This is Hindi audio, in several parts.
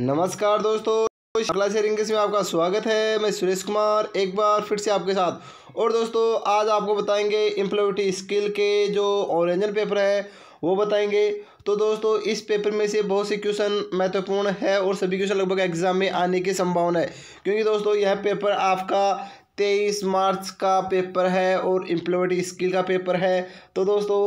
नमस्कार दोस्तों अगला शेयरिंग के आपका स्वागत है मैं सुरेश कुमार एक बार फिर से आपके साथ और दोस्तों आज आपको बताएंगे इम्प्लॉयटी स्किल के जो ऑरेंजन पेपर है वो बताएंगे तो दोस्तों इस पेपर में से बहुत से क्वेश्चन महत्वपूर्ण है और सभी क्वेश्चन लगभग एग्जाम में आने की संभावना है क्योंकि दोस्तों यह पेपर आपका तेईस मार्च का पेपर है और इम्प्लॉयटी स्किल का पेपर है तो दोस्तों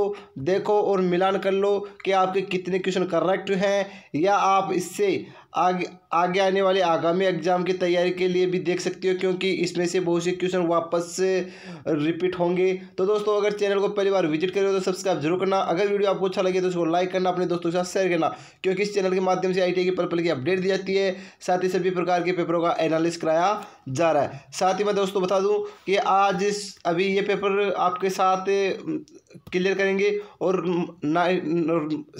देखो और मिलान कर लो कि आपके कितने क्वेश्चन करेक्ट हैं या आप इससे आगे आगे आने वाले आगामी एग्ज़ाम की तैयारी के लिए भी देख सकती हो क्योंकि इसमें से बहुत से क्वेश्चन वापस से रिपीट होंगे तो दोस्तों अगर चैनल को पहली बार विजिट करें तो सब्सक्राइब जरूर करना अगर वीडियो आपको अच्छा लगे तो उसको लाइक करना अपने दोस्तों के साथ शेयर करना क्योंकि इस चैनल के माध्यम से आई की पर्पल की अपडेट दी जाती है साथ ही सभी प्रकार के पेपरों का एनालिस कराया जा रहा है साथ ही मैं दोस्तों बता दूँ कि आज अभी ये पेपर आपके साथ क्लियर करेंगे और ना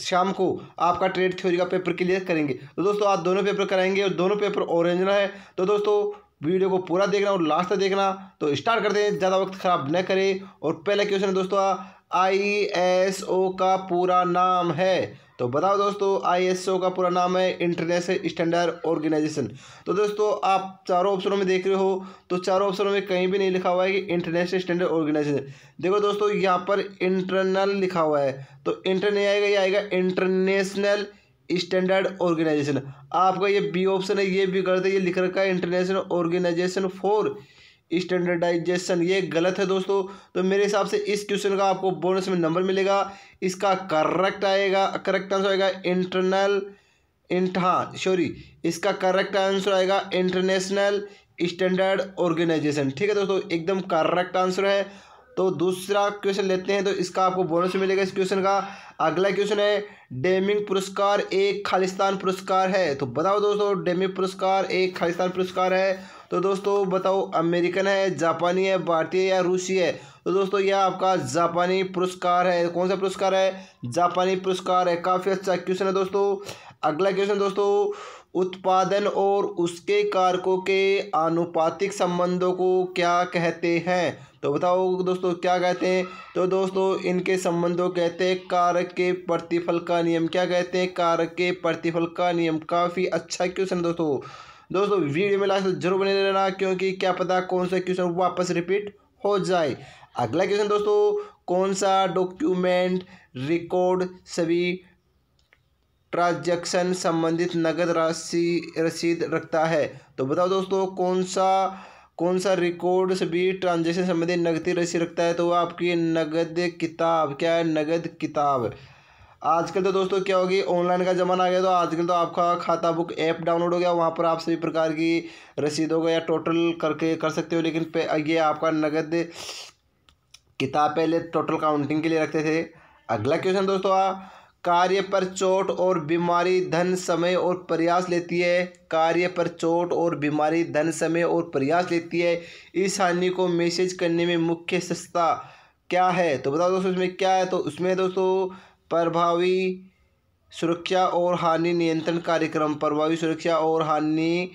शाम को आपका ट्रेड थ्योरी का पेपर क्लियर करेंगे तो दोस्तों आप दोनों पेपर कराएंगे और दोनों पेपर ऑरेंज ना है तो दोस्तों वीडियो को पूरा देखना और लास्ट तक देखना तो स्टार्ट करते हैं ज़्यादा वक्त ख़राब न करें और पहला क्वेश्चन है दोस्तों आई एस ओ का पूरा नाम है तो बताओ दोस्तों आईएसओ का पूरा नाम है इंटरनेशनल स्टैंडर्ड ऑर्गेनाइजेशन तो दोस्तों आप चारों ऑप्शनों में देख रहे हो तो चारों ऑप्शनों में कहीं भी नहीं लिखा हुआ है कि इंटरनेशनल स्टैंडर्ड ऑर्गेनाइजेशन देखो दोस्तों यहाँ पर इंटरनल लिखा हुआ है तो इंटर नहीं आएगा ये आएगा इंटरनेशनल स्टैंडर्ड ऑर्गेनाइजेशन आपका ये बी ऑप्शन है ये भी गलत है ये लिख रखा है इंटरनेशनल ऑर्गेनाइजेशन फॉर स्टैंडर्डाइजेशन ये गलत है दोस्तों तो मेरे हिसाब से इस क्वेश्चन का आपको बोनस में नंबर मिलेगा इसका करेक्ट आएगा करेक्ट आंसर आएगा इंटरनल इंट हाँ सॉरी इसका करेक्ट आंसर आएगा इंटरनेशनल स्टैंडर्ड ऑर्गेनाइजेशन ठीक है दोस्तों एकदम करेक्ट आंसर है तो दूसरा क्वेश्चन लेते हैं तो इसका आपको बोनस मिलेगा इस क्वेश्चन का अगला क्वेश्चन है डेमिंग पुरस्कार एक खालिस्तान पुरस्कार है तो बताओ दोस्तों डेमिंग पुरस्कार एक खालिस्तान पुरस्कार है तो दोस्तों बताओ अमेरिकन है जापानी है भारतीय या रूसी है तो दोस्तों यह आपका जापानी पुरस्कार है कौन सा पुरस्कार है जापानी पुरस्कार है काफ़ी अच्छा क्वेश्चन है दोस्तों अगला क्वेश्चन दोस्तों उत्पादन और उसके कारकों के आनुपातिक संबंधों को क्या कहते हैं तो बताओ दोस्तों क्या कहते हैं तो दोस्तों इनके संबंधों कहते हैं कारक के प्रतिफल का नियम क्या कहते हैं कारक के प्रतिफल का नियम काफ़ी अच्छा क्वेश्चन दोस्तों दोस्तों वीडियो में लास्ट जरूर बने रहना क्योंकि क्या पता कौन सा क्वेश्चन वापस रिपीट हो जाए अगला क्वेश्चन दोस्तों कौन सा डॉक्यूमेंट रिकॉर्ड सभी ट्रांजैक्शन संबंधित नगद राशि रसीद रखता है तो बताओ दोस्तों कौन सा कौन सा रिकॉर्ड सभी ट्रांजैक्शन संबंधित नगदी रसीद रखता है तो वह आपकी नगद किताब क्या है नगद किताब आजकल तो दोस्तों क्या होगी ऑनलाइन का ज़माना आ गया तो आजकल तो आपका खाता बुक ऐप डाउनलोड हो गया वहाँ पर आप सभी प्रकार की रसीदों का या टोटल करके कर सकते हो लेकिन ये आपका नगद किताब पहले टोटल काउंटिंग के लिए रखते थे अगला क्वेश्चन दोस्तों आ कार्य पर चोट और बीमारी धन समय और प्रयास लेती है कार्य पर चोट और बीमारी धन समय और प्रयास लेती है इस हानि को मैसेज करने में मुख्य सस्ता क्या है तो बताओ दोस्तों इसमें क्या है तो उसमें दोस्तों प्रभावी सुरक्षा और हानि नियंत्रण कार्यक्रम प्रभावी सुरक्षा और हानि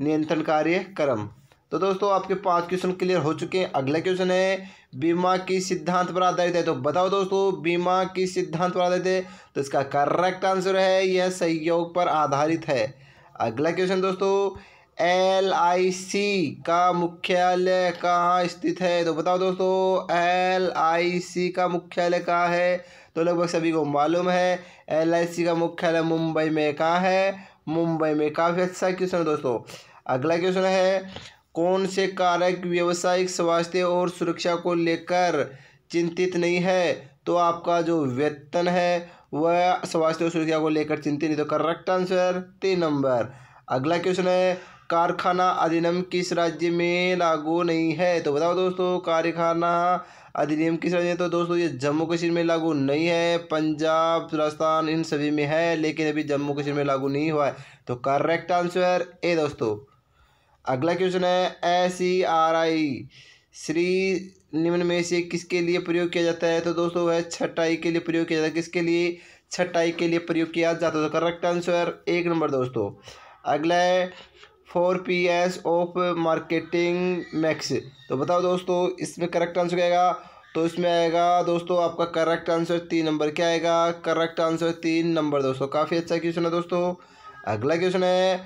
नियंत्रण कार्यक्रम तो दोस्तों आपके पांच क्वेश्चन क्लियर हो चुके हैं अगला क्वेश्चन है बीमा की सिद्धांत पर आधारित है तो बताओ दोस्तों बीमा की सिद्धांत पर आधारित है तो इसका करेक्ट आंसर है यह सहयोग पर आधारित है अगला क्वेश्चन दोस्तों एल आई सी का मुख्यालय कहाँ स्थित है तो बताओ दोस्तों एल आई सी का मुख्यालय कहाँ है तो लगभग सभी को मालूम है एल का मुख्यालय मुंबई में कहाँ है मुंबई में काफ़ी अच्छा क्वेश्चन है दोस्तों अगला क्वेश्चन है कौन से कारक व्यावसायिक स्वास्थ्य और सुरक्षा को लेकर चिंतित नहीं है तो आपका जो वेतन है वह स्वास्थ्य और सुरक्षा को लेकर चिंतित नहीं तो करेक्ट आंसर तीन नंबर अगला क्वेश्चन है कारखाना अधिनियम किस राज्य में लागू नहीं है तो बताओ दोस्तों कारखाना अधिनियम किस राज्य में तो दोस्तों ये जम्मू कश्मीर में लागू नहीं है पंजाब राजस्थान इन सभी में है लेकिन अभी जम्मू कश्मीर में लागू नहीं हुआ है तो करेक्ट आंसर ए दोस्तों अगला क्वेश्चन है ए सी आर आई श्री निम्न में से किसके लिए प्रयोग किया जाता है तो दोस्तों वह छटाई के लिए प्रयोग किया जाता है किसके लिए छटाई के लिए प्रयोग किया जाता है तो करेक्ट आंसर एक नंबर दोस्तों अगला है four P S of marketing mix तो बताओ दोस्तों इसमें करेक्ट आंसर क्या आएगा तो इसमें आएगा दोस्तों आपका करेक्ट आंसर तीन नंबर क्या आएगा करेक्ट आंसर तीन नंबर दोस्तों काफ़ी अच्छा क्वेश्चन है दोस्तों अगला क्वेश्चन है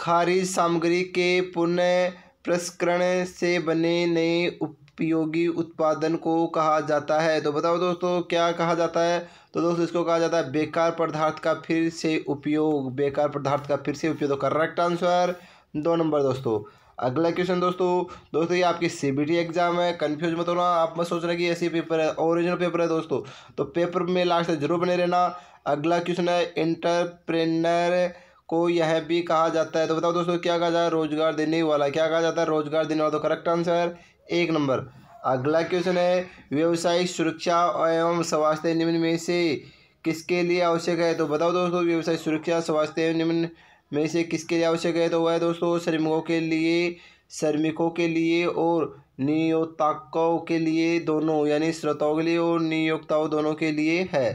खारिज सामग्री के पुनः प्रस्करण से बने नए उपयोगी उत्पादन को कहा जाता है तो बताओ दोस्तों क्या कहा जाता है तो दोस्तों इसको कहा जाता है बेकार पदार्थ का फिर से उपयोग बेकार पदार्थ का फिर से उपयोग तो करेक्ट आंसर दो नंबर दोस्तों अगला क्वेश्चन दोस्तों दोस्तों ये आपकी सीबीटी एग्जाम है कन्फ्यूज मत होना आप मत सोच रहे कि ऐसे पेपर है ओरिजिनल पेपर है दोस्तों तो पेपर में लास्ट तक जरूर बने रहना अगला क्वेश्चन है इंटरप्रेनर को यह भी कहा जाता है तो बताओ दोस्तों क्या कहा जाता है रोजगार देने वाला क्या कहा जाता है रोजगार देने वाला तो करेक्ट आंसर एक नंबर अगला क्वेश्चन है व्यवसायिक सुरक्षा एवं स्वास्थ्य निम्न में से किसके लिए आवश्यक है तो बताओ दोस्तों व्यवसायिक सुरक्षा स्वास्थ्य एवं निम्न में से किसके लिए आवश्यक है तो वह दोस्तों श्रमिकों के लिए श्रमिकों के लिए और नियोक्ताओं के लिए दोनों यानी श्रोताओं के लिए और नियोक्ताओं दोनों के लिए है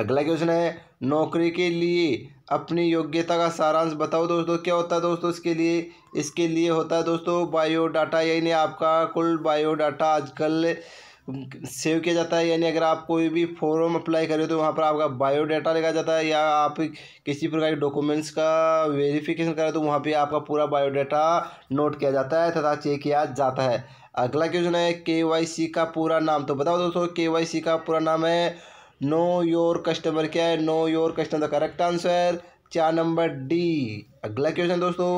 अगला क्वेश्चन है नौकरी के लिए अपनी योग्यता का सारांश बताओ दोस्तों क्या होता है दोस्तों इसके लिए इसके लिए होता है दोस्तों बायोडाटा यानी आपका कुल बायोडाटा आजकल सेव किया जाता है यानी अगर आप कोई भी फॉर्म अप्लाई करें तो वहाँ पर आपका बायोडाटा लिखा जाता है या आप किसी प्रकार के डॉक्यूमेंट्स का वेरिफिकेशन करें तो वहाँ पे आपका पूरा बायोडाटा नोट किया जाता है तथा चेक किया जाता है अगला क्वेश्चन है के वाई सी का पूरा नाम तो बताओ दोस्तों के वाई सी का पूरा नाम है नो योर कस्टमर क्या है know your customer the correct answer चार नंबर डी अगला क्वेश्चन दोस्तों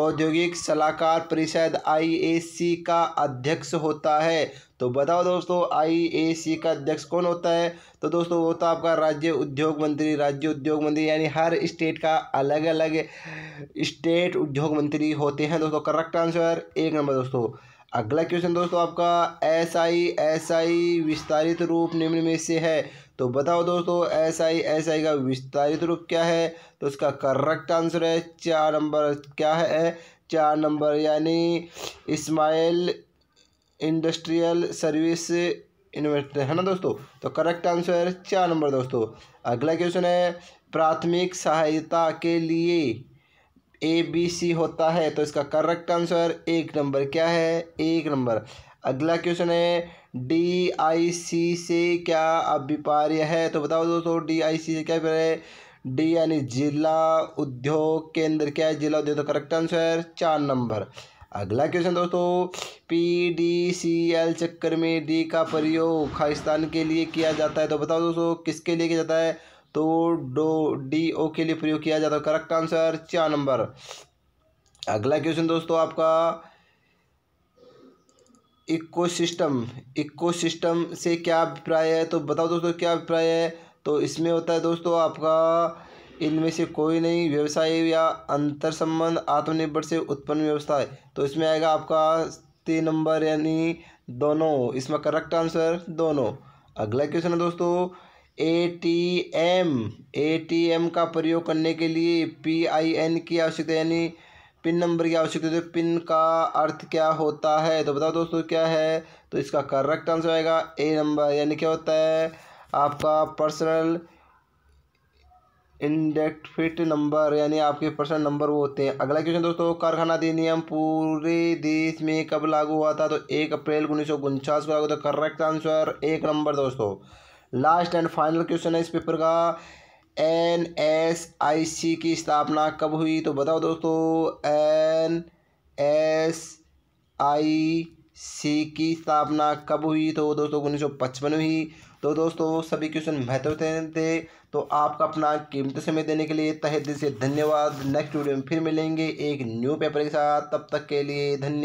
औद्योगिक सलाहकार परिषद आईएसी का अध्यक्ष होता है तो बताओ दोस्तों आईएसी का अध्यक्ष कौन होता है तो दोस्तों वो होता है आपका राज्य उद्योग मंत्री राज्य उद्योग मंत्री यानी हर स्टेट का अलग अलग स्टेट उद्योग मंत्री होते हैं दोस्तों करेक्ट आंसर एक नंबर दोस्तों अगला क्वेश्चन दोस्तों आपका एस आई विस्तारित रूप निम्न में से है तो बताओ दोस्तों एस आई एस आई का विस्तारित रूप क्या है तो उसका करेक्ट आंसर है चार नंबर क्या है चार नंबर यानी इस्माइल इंडस्ट्रियल सर्विस इन्वेस्ट है ना दोस्तों तो करेक्ट आंसर चार नंबर दोस्तों अगला क्वेश्चन है प्राथमिक सहायता के लिए ए बी सी होता है तो इसका करेक्ट आंसर एक नंबर क्या है एक नंबर अगला क्वेश्चन है डी आई सी से क्या अभिपार्य है तो बताओ दोस्तों डी आई सी से क्या अभिप्राय है डी यानी जिला उद्योग केंद्र क्या है जिला उद्योग तो करेक्ट आंसर चार नंबर अगला क्वेश्चन दोस्तों पी डी सी एल चक्कर में डी का प्रयोग खालिस्तान के लिए किया जाता है तो बताओ दोस्तों किसके लिए किया जाता है तो डो डी ओ के लिए प्रयोग किया जाता है करेक्ट तो आंसर चार नंबर अगला क्वेश्चन दोस्तों आपका इकोसिस्टम इकोसिस्टम से क्या अभिप्राय है तो बताओ दोस्तों क्या अभिप्राय है तो इसमें होता है दोस्तों आपका इनमें से कोई नहीं व्यवसाय या अंतर संबंध आत्मनिर्भर से उत्पन्न व्यवसाय तो इसमें आएगा आपका तीन नंबर यानी दोनों इसमें करेक्ट आंसर दोनों अगला क्वेश्चन है दोस्तों A T M A T M का प्रयोग करने के लिए पी आई एन की आवश्यकता यानी पिन नंबर की आवश्यकता होती है तो पिन का अर्थ क्या होता है तो बताओ दोस्तों क्या है तो इसका करेक्ट आंसर आएगा ए नंबर यानी क्या होता है आपका पर्सनल इंडेक्ट नंबर यानी आपके पर्सनल नंबर वो होते हैं अगला क्वेश्चन दोस्तों कारखाना अधिनियम पूरे देश में कब लागू हुआ था तो एक अप्रैल उन्नीस सौ उनचास को लागू था करेक्ट आंसर एक नंबर दोस्तों लास्ट एंड फाइनल क्वेश्चन है इस पेपर का एन एस आई सी की स्थापना कब हुई तो बताओ दोस्तों एन एस आई सी की स्थापना कब हुई तो दोस्तों उन्नीस सौ पचपन हुई तो दोस्तों सभी क्वेश्चन महत्वपूर्ण थे तो आपका अपना कीमती समय देने के लिए तहे दिल से धन्यवाद नेक्स्ट वीडियो में फिर मिलेंगे एक न्यू पेपर के साथ तब तक के लिए धन्यवाद